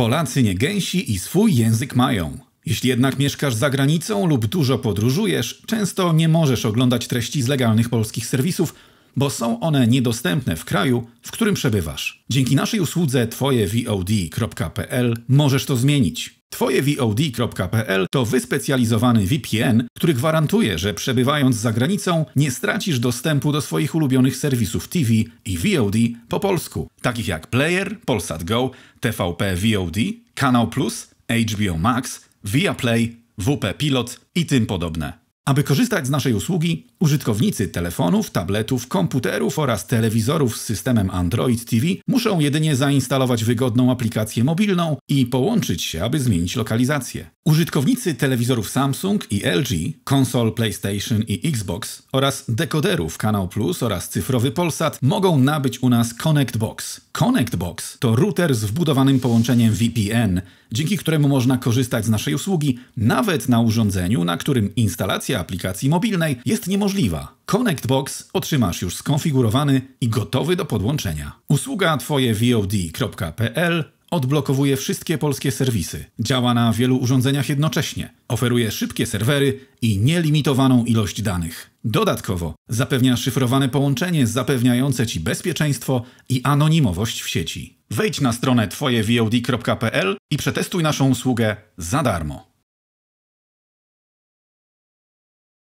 Polacy nie gęsi i swój język mają. Jeśli jednak mieszkasz za granicą lub dużo podróżujesz, często nie możesz oglądać treści z legalnych polskich serwisów, bo są one niedostępne w kraju, w którym przebywasz. Dzięki naszej usłudze twojevod.pl możesz to zmienić. Twoje VOD.pl to wyspecjalizowany VPN, który gwarantuje, że przebywając za granicą nie stracisz dostępu do swoich ulubionych serwisów TV i VOD po polsku, takich jak Player, Polsat Go, TVP VOD, Kanał Plus, HBO Max, Viaplay, WP Pilot i tym podobne. Aby korzystać z naszej usługi, użytkownicy telefonów, tabletów, komputerów oraz telewizorów z systemem Android TV muszą jedynie zainstalować wygodną aplikację mobilną i połączyć się, aby zmienić lokalizację. Użytkownicy telewizorów Samsung i LG, konsol PlayStation i Xbox oraz dekoderów Kanał Plus oraz cyfrowy Polsat mogą nabyć u nas Connect Box. Connect Box to router z wbudowanym połączeniem VPN, dzięki któremu można korzystać z naszej usługi nawet na urządzeniu, na którym instalacja aplikacji mobilnej jest niemożliwa. Connect Box otrzymasz już skonfigurowany i gotowy do podłączenia. Usługa twoje VOD.pl Odblokowuje wszystkie polskie serwisy, działa na wielu urządzeniach jednocześnie, oferuje szybkie serwery i nielimitowaną ilość danych. Dodatkowo zapewnia szyfrowane połączenie zapewniające Ci bezpieczeństwo i anonimowość w sieci. Wejdź na stronę twojevod.pl i przetestuj naszą usługę za darmo.